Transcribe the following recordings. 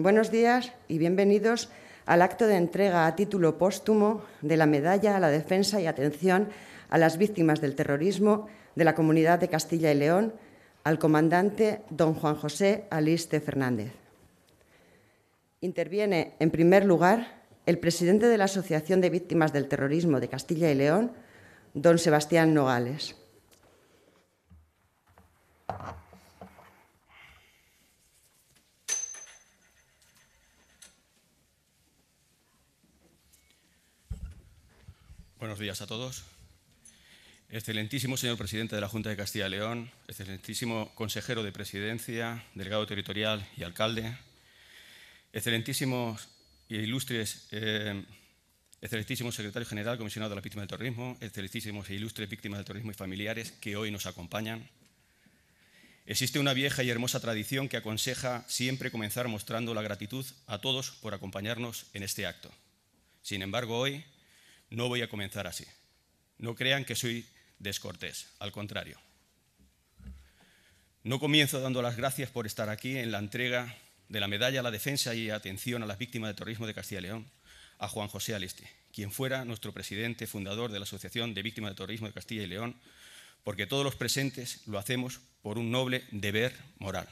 Buenos días y bienvenidos al acto de entrega a título póstumo de la Medalla a la Defensa y Atención a las Víctimas del Terrorismo de la Comunidad de Castilla y León al comandante don Juan José Aliste Fernández. Interviene, en primer lugar, el presidente de la Asociación de Víctimas del Terrorismo de Castilla y León, don Sebastián Nogales. Buenos días a todos. Excelentísimo señor presidente de la Junta de Castilla y León, excelentísimo consejero de presidencia, delegado territorial y alcalde, excelentísimos e ilustres, eh, excelentísimo secretario general, comisionado de la víctima del terrorismo, excelentísimos e ilustres víctimas del terrorismo y familiares que hoy nos acompañan. Existe una vieja y hermosa tradición que aconseja siempre comenzar mostrando la gratitud a todos por acompañarnos en este acto. Sin embargo, hoy no voy a comenzar así. No crean que soy descortés, al contrario. No comienzo dando las gracias por estar aquí en la entrega de la medalla a la defensa y atención a las víctimas de terrorismo de Castilla y León a Juan José Aliste, quien fuera nuestro presidente fundador de la Asociación de Víctimas de Terrorismo de Castilla y León, porque todos los presentes lo hacemos por un noble deber moral.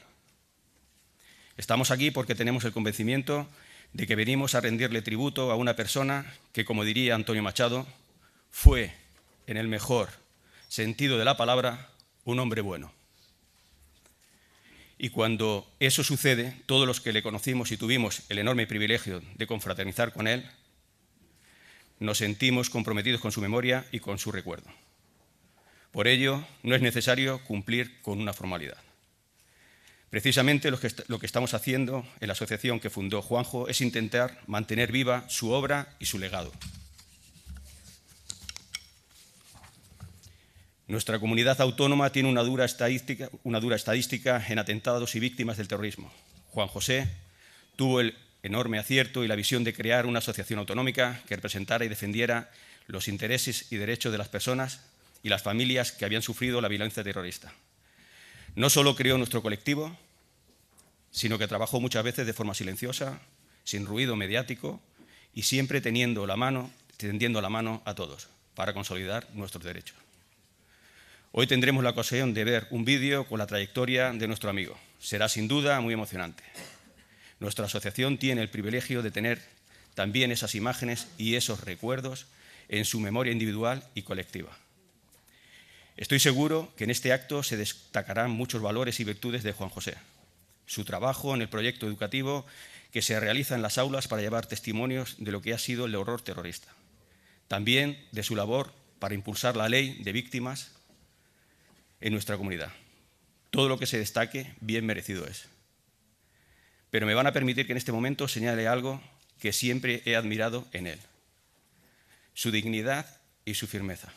Estamos aquí porque tenemos el convencimiento de que venimos a rendirle tributo a una persona que, como diría Antonio Machado, fue, en el mejor sentido de la palabra, un hombre bueno. Y cuando eso sucede, todos los que le conocimos y tuvimos el enorme privilegio de confraternizar con él, nos sentimos comprometidos con su memoria y con su recuerdo. Por ello, no es necesario cumplir con una formalidad. Precisamente lo que, estamos haciendo en la asociación que fundó Juanjo es intentar mantener viva su obra y su legado. Nuestra comunidad autónoma tiene una dura, estadística, una dura estadística, en atentados y víctimas del terrorismo. Juan José tuvo el enorme acierto y la visión de crear una asociación autonómica que representara y defendiera los intereses y derechos de las personas y las familias que habían sufrido la violencia terrorista. No solo creó nuestro colectivo, sino que trabajó muchas veces de forma silenciosa, sin ruido mediático y siempre teniendo la mano, tendiendo la mano a todos para consolidar nuestros derechos. Hoy tendremos la ocasión de ver un vídeo con la trayectoria de nuestro amigo. Será sin duda muy emocionante. Nuestra asociación tiene el privilegio de tener también esas imágenes y esos recuerdos en su memoria individual y colectiva. Estoy seguro que en este acto se destacarán muchos valores y virtudes de Juan José. Su trabajo en el proyecto educativo que se realiza en las aulas para llevar testimonios de lo que ha sido el horror terrorista. También de su labor para impulsar la ley de víctimas en nuestra comunidad. Todo lo que se destaque, bien merecido es. Pero me van a permitir que en este momento señale algo que siempre he admirado en él. Su dignidad y su firmeza.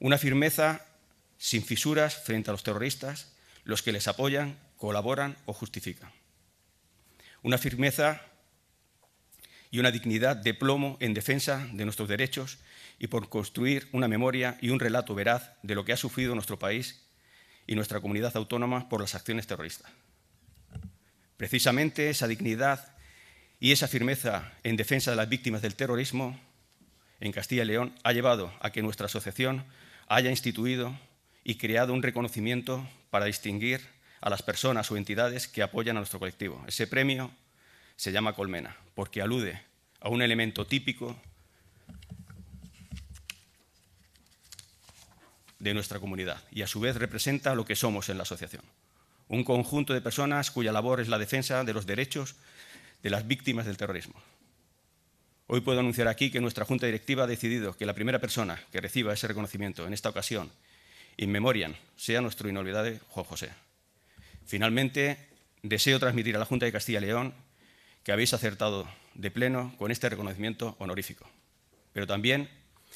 Una firmeza sin fisuras frente a los terroristas, los que les apoyan, colaboran o justifican. Una firmeza y una dignidad de plomo en defensa de nuestros derechos y por construir una memoria y un relato veraz de lo que ha sufrido nuestro país y nuestra comunidad autónoma por las acciones terroristas. Precisamente esa dignidad y esa firmeza en defensa de las víctimas del terrorismo en Castilla y León ha llevado a que nuestra asociación haya instituido y creado un reconocimiento para distinguir a las personas o entidades que apoyan a nuestro colectivo. Ese premio se llama colmena porque alude a un elemento típico de nuestra comunidad y a su vez representa lo que somos en la asociación. Un conjunto de personas cuya labor es la defensa de los derechos de las víctimas del terrorismo. Hoy puedo anunciar aquí que nuestra Junta Directiva ha decidido que la primera persona que reciba ese reconocimiento en esta ocasión, in memoriam, sea nuestro inolvidable Juan José. Finalmente, deseo transmitir a la Junta de Castilla y León que habéis acertado de pleno con este reconocimiento honorífico. Pero también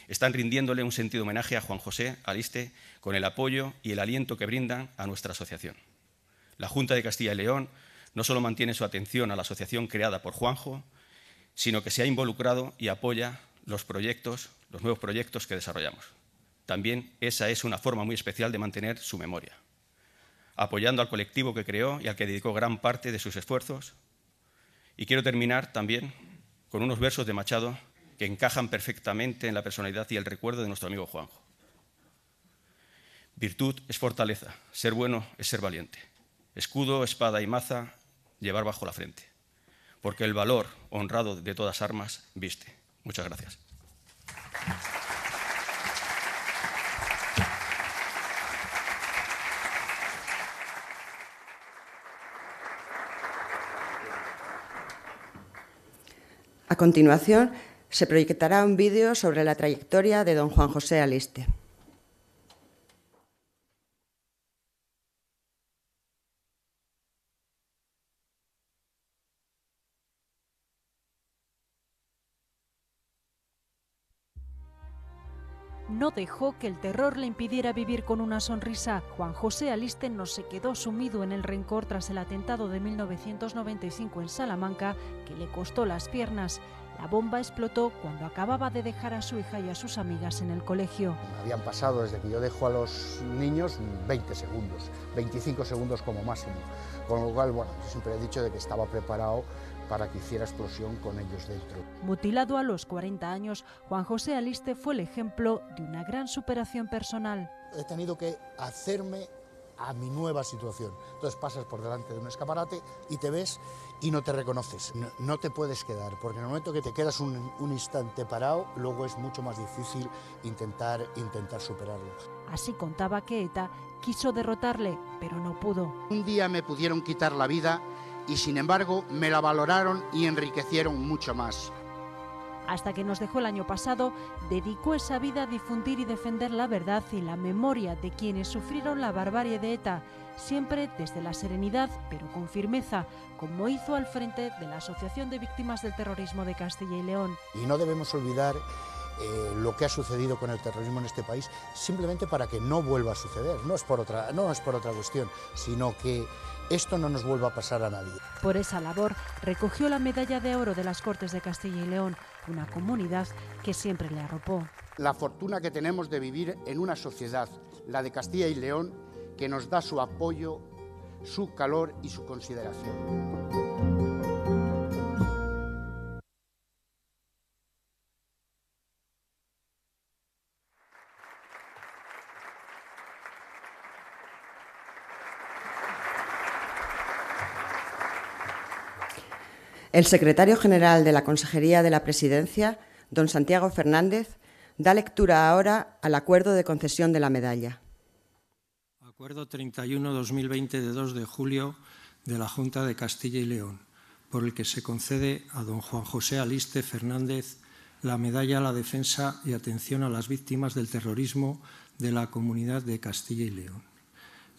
están rindiéndole un sentido homenaje a Juan José Aliste con el apoyo y el aliento que brindan a nuestra asociación. La Junta de Castilla y León no solo mantiene su atención a la asociación creada por Juanjo, sino que se ha involucrado y apoya los proyectos, los nuevos proyectos que desarrollamos. También esa es una forma muy especial de mantener su memoria, apoyando al colectivo que creó y al que dedicó gran parte de sus esfuerzos. Y quiero terminar también con unos versos de Machado que encajan perfectamente en la personalidad y el recuerdo de nuestro amigo Juanjo. Virtud es fortaleza, ser bueno es ser valiente, escudo, espada y maza llevar bajo la frente porque el valor honrado de todas armas viste. Muchas gracias. A continuación, se proyectará un vídeo sobre la trayectoria de don Juan José Aliste. no dejó que el terror le impidiera vivir con una sonrisa. Juan José Aliste no se quedó sumido en el rencor tras el atentado de 1995 en Salamanca, que le costó las piernas. La bomba explotó cuando acababa de dejar a su hija y a sus amigas en el colegio. Habían pasado desde que yo dejo a los niños 20 segundos, 25 segundos como máximo. Con lo cual, bueno, siempre he dicho de que estaba preparado para que hiciera explosión con ellos dentro. Mutilado a los 40 años, Juan José Aliste fue el ejemplo de una gran superación personal. He tenido que hacerme a mi nueva situación. Entonces pasas por delante de un escaparate y te ves y no te reconoces. No, te puedes quedar, porque en el momento que te quedas un, un, instante parado, luego es mucho más difícil intentar, intentar superarlo. Así contaba que ETA quiso derrotarle, pero no pudo. Un día me pudieron quitar la vida y sin embargo me la valoraron y enriquecieron mucho más. Hasta que nos dejó el año pasado, dedicó esa vida a difundir y defender la verdad y la memoria de quienes sufrieron la barbarie de ETA, siempre desde la serenidad, pero con firmeza, como hizo al frente de la Asociación de Víctimas del Terrorismo de Castilla y León. Y no debemos olvidar eh, lo que ha sucedido con el terrorismo en este país, simplemente para que no vuelva a suceder. No es por otra, no es por otra cuestión, sino que esto no nos vuelva a pasar a nadie. Por esa labor recogió la medalla de oro de las Cortes de Castilla y León, una comunidad que siempre le arropó. La fortuna que tenemos de vivir en una sociedad, la de Castilla y León, que nos da su apoyo, su calor y su consideración. El secretario general de la Consejería de la Presidencia, don Santiago Fernández, da lectura ahora al acuerdo de concesión de la medalla. Acuerdo 31-2020 de 2 de julio de la Junta de Castilla y León, por el que se concede a don Juan José Aliste Fernández la medalla a la defensa y atención a las víctimas del terrorismo de la Comunidad de Castilla y León.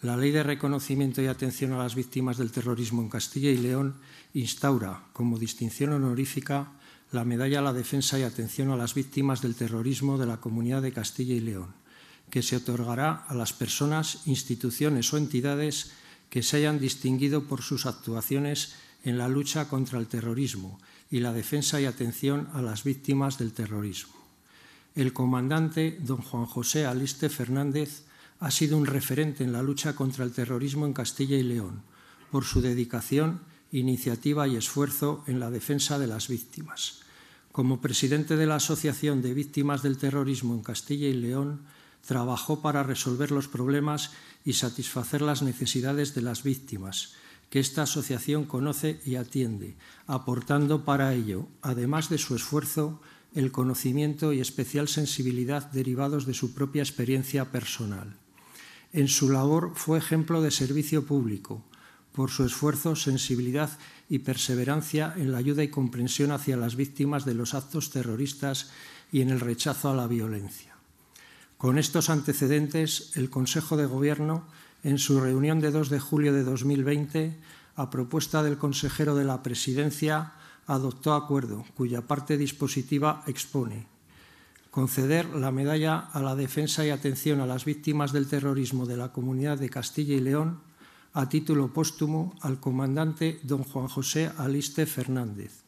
La Ley de Reconocimiento y Atención a las Víctimas del Terrorismo en Castilla y León instaura como distinción honorífica la Medalla a la Defensa y Atención a las Víctimas del Terrorismo de la Comunidad de Castilla y León, que se otorgará a las personas, instituciones o entidades que se hayan distinguido por sus actuaciones en la lucha contra el terrorismo y la defensa y atención a las víctimas del terrorismo. El comandante don Juan José Aliste Fernández ha sido un referente en la lucha contra el terrorismo en Castilla y León, por su dedicación, iniciativa y esfuerzo en la defensa de las víctimas. Como presidente de la Asociación de Víctimas del Terrorismo en Castilla y León, trabajó para resolver los problemas y satisfacer las necesidades de las víctimas, que esta asociación conoce y atiende, aportando para ello, además de su esfuerzo, el conocimiento y especial sensibilidad derivados de su propia experiencia personal. En su labor fue ejemplo de servicio público, por su esfuerzo, sensibilidad y perseverancia en la ayuda y comprensión hacia las víctimas de los actos terroristas y en el rechazo a la violencia. Con estos antecedentes, el Consejo de Gobierno, en su reunión de 2 de julio de 2020, a propuesta del consejero de la Presidencia, adoptó acuerdo, cuya parte dispositiva expone conceder la medalla a la defensa y atención a las víctimas del terrorismo de la Comunidad de Castilla y León a título póstumo al comandante don Juan José Aliste Fernández,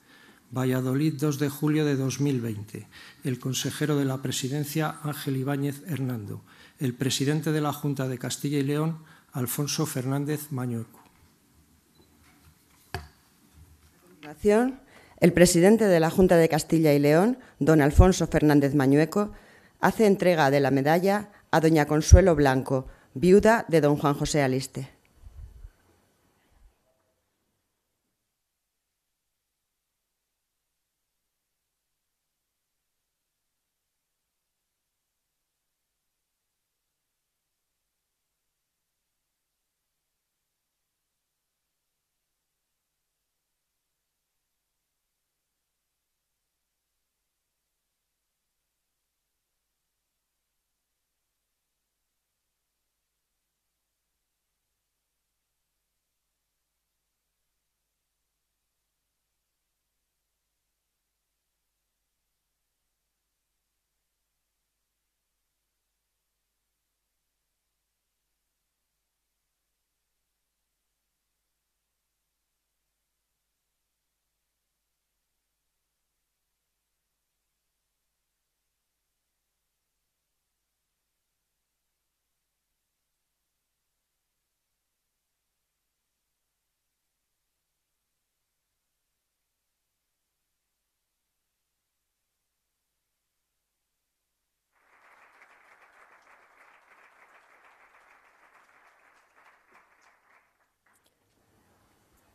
Valladolid 2 de julio de 2020, el consejero de la Presidencia Ángel Ibáñez Hernando, el presidente de la Junta de Castilla y León Alfonso Fernández Mañueco. El presidente de la Junta de Castilla y León, don Alfonso Fernández Mañueco, hace entrega de la medalla a doña Consuelo Blanco, viuda de don Juan José Aliste.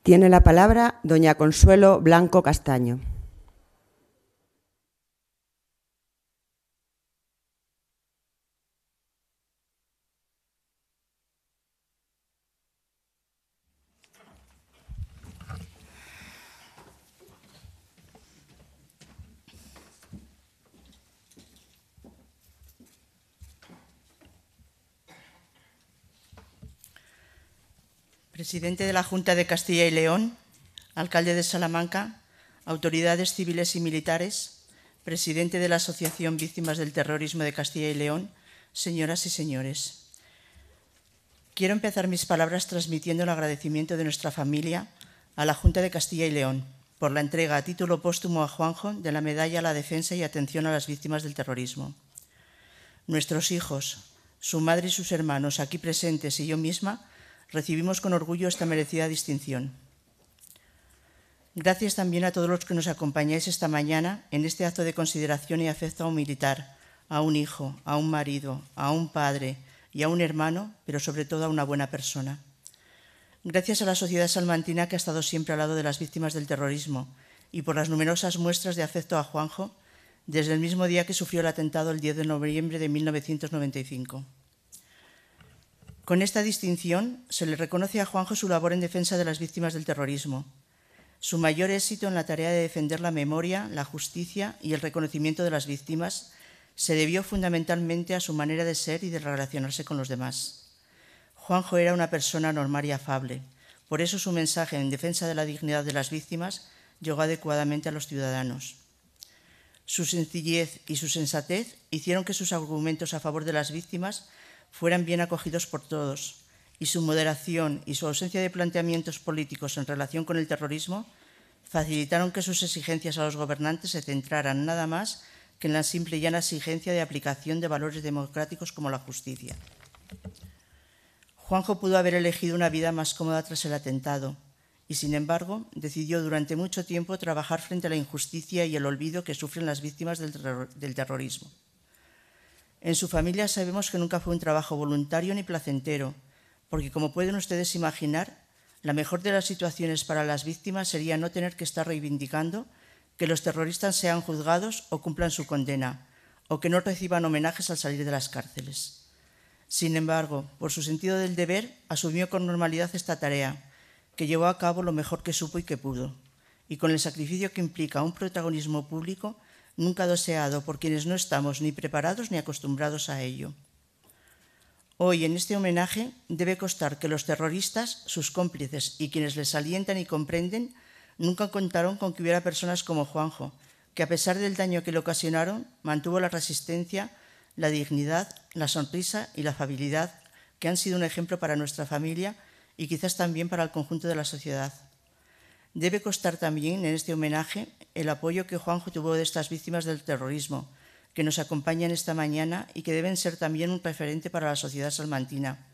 Tiene la palabra doña Consuelo Blanco Castaño. presidente de la Junta de Castilla y León, alcalde de Salamanca, autoridades civiles y militares, presidente de la Asociación Víctimas del Terrorismo de Castilla y León, señoras y señores. Quiero empezar mis palabras transmitiendo el agradecimiento de nuestra familia a la Junta de Castilla y León por la entrega a título póstumo a Juanjo de la Medalla a la Defensa y Atención a las Víctimas del Terrorismo. Nuestros hijos, su madre y sus hermanos aquí presentes y yo misma recibimos con orgullo esta merecida distinción. Gracias también a todos los que nos acompañáis esta mañana en este acto de consideración y afecto a un militar, a un hijo, a un marido, a un padre y a un hermano, pero sobre todo a una buena persona. Gracias a la sociedad salmantina que ha estado siempre al lado de las víctimas del terrorismo y por las numerosas muestras de afecto a Juanjo desde el mismo día que sufrió el atentado el 10 de noviembre de 1995. Con esta distinción se le reconoce a Juanjo su labor en defensa de las víctimas del terrorismo, su mayor éxito en la tarea de defender la memoria, la justicia y el reconocimiento de las víctimas se debió fundamentalmente a su manera de ser y de relacionarse con los demás. Juanjo era una persona normal y afable, por eso su mensaje en defensa de la dignidad de las víctimas llegó adecuadamente a los ciudadanos. Su sencillez y su sensatez hicieron que sus argumentos a favor de las víctimas fueran bien acogidos por todos y su moderación y su ausencia de planteamientos políticos en relación con el terrorismo facilitaron que sus exigencias a los gobernantes se centraran nada más que en la simple y llana exigencia de aplicación de valores democráticos como la justicia. Juanjo pudo haber elegido una vida más cómoda tras el atentado y, sin embargo, decidió durante mucho tiempo trabajar frente a la injusticia y el olvido que sufren las víctimas del, del terrorismo. En su familia sabemos que nunca fue un trabajo voluntario ni placentero, porque como pueden ustedes imaginar, la mejor de las situaciones para las víctimas sería no tener que estar reivindicando que los terroristas sean juzgados o cumplan su condena, o que no reciban homenajes al salir de las cárceles. Sin embargo, por su sentido del deber, asumió con normalidad esta tarea, que llevó a cabo lo mejor que supo y que pudo, y con el sacrificio que implica un protagonismo público nunca deseado por quienes no estamos ni preparados ni acostumbrados a ello. Hoy, en este homenaje, debe costar que los terroristas, sus cómplices y quienes les alientan y comprenden, nunca contaron con que hubiera personas como Juanjo, que a pesar del daño que le ocasionaron, mantuvo la resistencia, la dignidad, la sonrisa y la afabilidad, que han sido un ejemplo para nuestra familia y quizás también para el conjunto de la sociedad. Debe costar también en este homenaje el apoyo que Juanjo tuvo de estas víctimas del terrorismo, que nos acompañan esta mañana y que deben ser también un referente para la sociedad salmantina.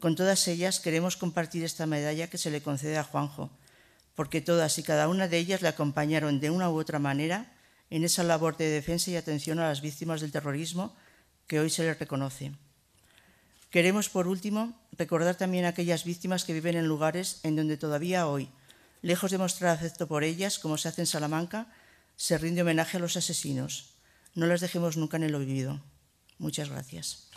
Con todas ellas queremos compartir esta medalla que se le concede a Juanjo, porque todas y cada una de ellas le acompañaron de una u otra manera en esa labor de defensa y atención a las víctimas del terrorismo que hoy se les reconoce. Queremos, por último, recordar también a aquellas víctimas que viven en lugares en donde todavía hoy lejos de mostrar afecto por ellas, como se hace en Salamanca, se rinde homenaje a los asesinos. No las dejemos nunca en el olvido. Muchas gracias.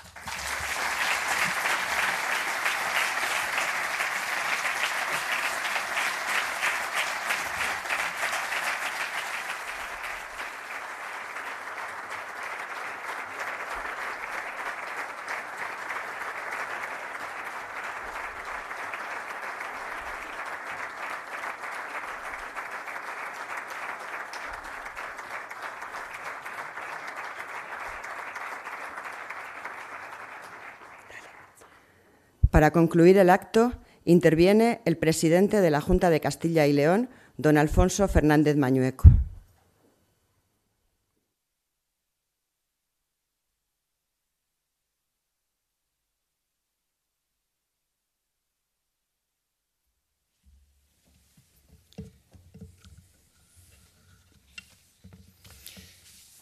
Para concluir el acto, interviene el presidente de la Junta de Castilla y León, don Alfonso Fernández Mañueco.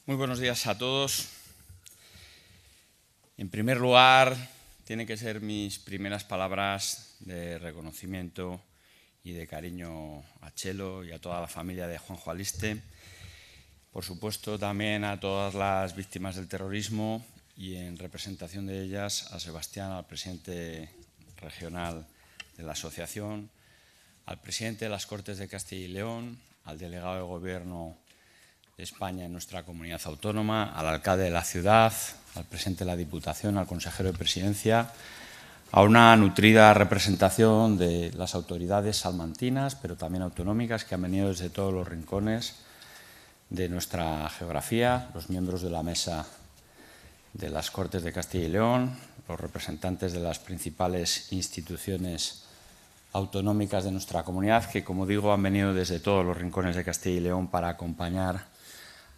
Muy buenos días a todos. En primer lugar, tienen que ser mis primeras palabras de reconocimiento y de cariño a Chelo y a toda la familia de Juan Aliste. Por supuesto, también a todas las víctimas del terrorismo y en representación de ellas a Sebastián, al presidente regional de la asociación, al presidente de las Cortes de Castilla y León, al delegado de Gobierno de España en nuestra comunidad autónoma, al alcalde de la ciudad, al presidente de la Diputación, al consejero de Presidencia, a una nutrida representación de las autoridades salmantinas, pero también autonómicas, que han venido desde todos los rincones de nuestra geografía, los miembros de la mesa de las Cortes de Castilla y León, los representantes de las principales instituciones autonómicas de nuestra comunidad, que, como digo, han venido desde todos los rincones de Castilla y León para acompañar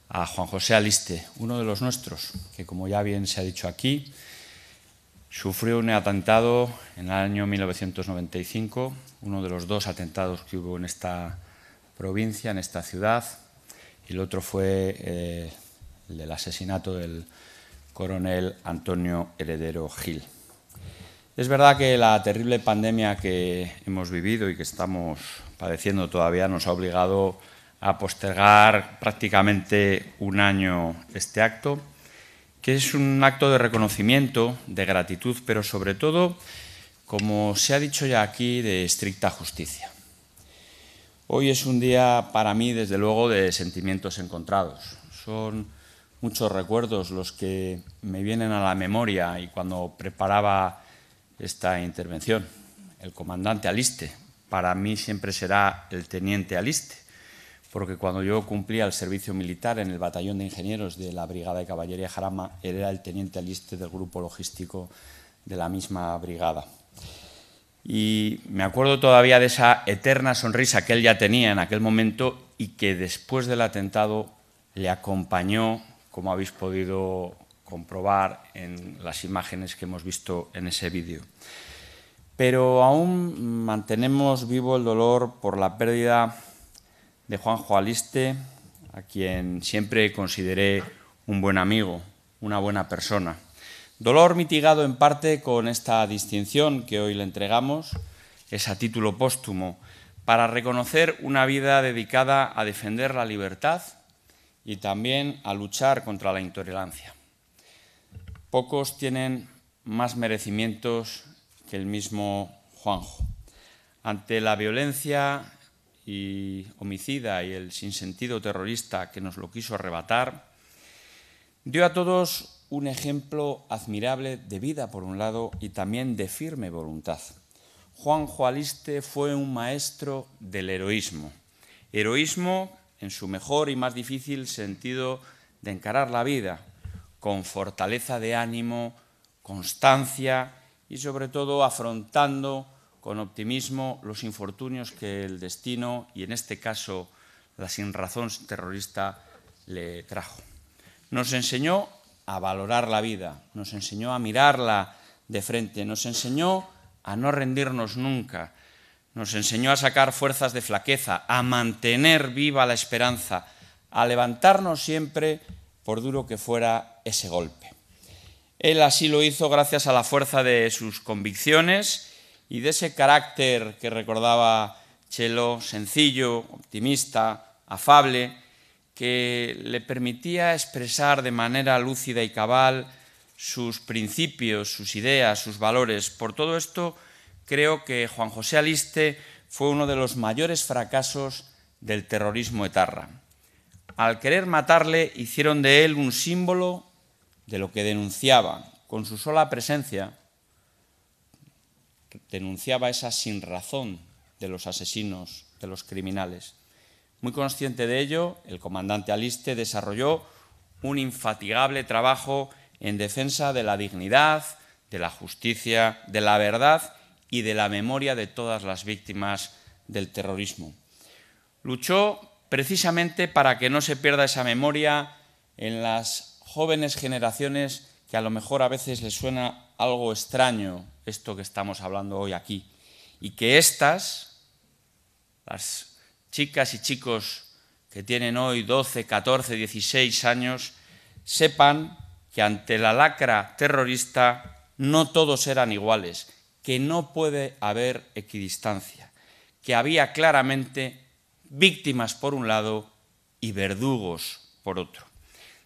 a Juan José Aliste, uno de los nuestros, que como ya bien se ha dicho aquí, sufrió un atentado en el año 1995, uno de los dos atentados que hubo en esta provincia, en esta ciudad, y el otro fue eh, el del asesinato del coronel Antonio Heredero Gil. Es verdad que la terrible pandemia que hemos vivido y que estamos padeciendo todavía nos ha obligado a postergar prácticamente un año este acto, que es un acto de reconocimiento, de gratitud, pero sobre todo, como se ha dicho ya aquí, de estricta justicia. Hoy es un día para mí, desde luego, de sentimientos encontrados. Son muchos recuerdos los que me vienen a la memoria y cuando preparaba esta intervención. El comandante Aliste, para mí siempre será el teniente Aliste porque cuando yo cumplía el servicio militar en el batallón de ingenieros de la Brigada de Caballería Jarama, él era el teniente aliste del grupo logístico de la misma brigada. Y me acuerdo todavía de esa eterna sonrisa que él ya tenía en aquel momento y que después del atentado le acompañó, como habéis podido comprobar en las imágenes que hemos visto en ese vídeo. Pero aún mantenemos vivo el dolor por la pérdida de Juanjo Aliste, a quien siempre consideré un buen amigo, una buena persona. Dolor mitigado en parte con esta distinción que hoy le entregamos, es a título póstumo, para reconocer una vida dedicada a defender la libertad y también a luchar contra la intolerancia. Pocos tienen más merecimientos que el mismo Juanjo. Ante la violencia y homicida y el sinsentido terrorista que nos lo quiso arrebatar, dio a todos un ejemplo admirable de vida por un lado y también de firme voluntad. Juan Joaliste fue un maestro del heroísmo. Heroísmo en su mejor y más difícil sentido de encarar la vida, con fortaleza de ánimo, constancia y sobre todo afrontando con optimismo los infortunios que el destino y en este caso la sinrazón terrorista le trajo. Nos enseñó a valorar la vida, nos enseñó a mirarla de frente, nos enseñó a no rendirnos nunca, nos enseñó a sacar fuerzas de flaqueza, a mantener viva la esperanza, a levantarnos siempre por duro que fuera ese golpe. Él así lo hizo gracias a la fuerza de sus convicciones, y de ese carácter que recordaba Chelo, sencillo, optimista, afable, que le permitía expresar de manera lúcida y cabal sus principios, sus ideas, sus valores. Por todo esto, creo que Juan José Aliste fue uno de los mayores fracasos del terrorismo etarra. Al querer matarle, hicieron de él un símbolo de lo que denunciaba. Con su sola presencia, denunciaba esa razón de los asesinos, de los criminales. Muy consciente de ello, el comandante Aliste desarrolló un infatigable trabajo en defensa de la dignidad, de la justicia, de la verdad y de la memoria de todas las víctimas del terrorismo. Luchó precisamente para que no se pierda esa memoria en las jóvenes generaciones que a lo mejor a veces les suena algo extraño esto que estamos hablando hoy aquí. Y que estas, las chicas y chicos que tienen hoy 12, 14, 16 años, sepan que ante la lacra terrorista no todos eran iguales, que no puede haber equidistancia, que había claramente víctimas por un lado y verdugos por otro.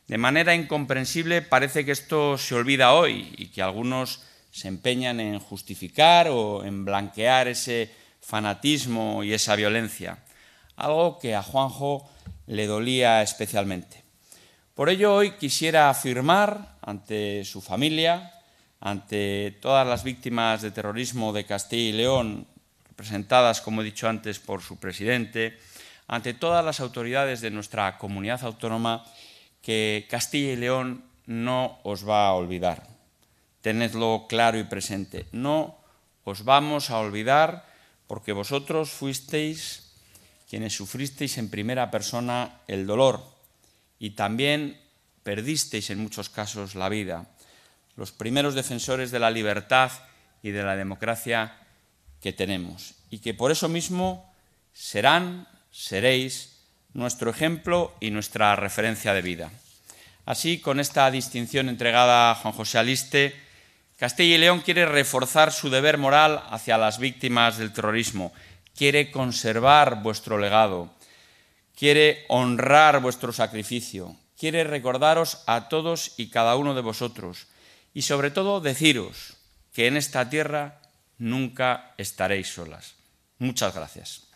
De manera incomprensible parece que esto se olvida hoy y que algunos se empeñan en justificar o en blanquear ese fanatismo y esa violencia, algo que a Juanjo le dolía especialmente. Por ello hoy quisiera afirmar ante su familia, ante todas las víctimas de terrorismo de Castilla y León, representadas, como he dicho antes, por su presidente, ante todas las autoridades de nuestra comunidad autónoma, que Castilla y León no os va a olvidar tenedlo claro y presente. No os vamos a olvidar porque vosotros fuisteis quienes sufristeis en primera persona el dolor y también perdisteis en muchos casos la vida. Los primeros defensores de la libertad y de la democracia que tenemos y que por eso mismo serán, seréis nuestro ejemplo y nuestra referencia de vida. Así, con esta distinción entregada a Juan José Aliste, Castilla y León quiere reforzar su deber moral hacia las víctimas del terrorismo, quiere conservar vuestro legado, quiere honrar vuestro sacrificio, quiere recordaros a todos y cada uno de vosotros y sobre todo deciros que en esta tierra nunca estaréis solas. Muchas gracias.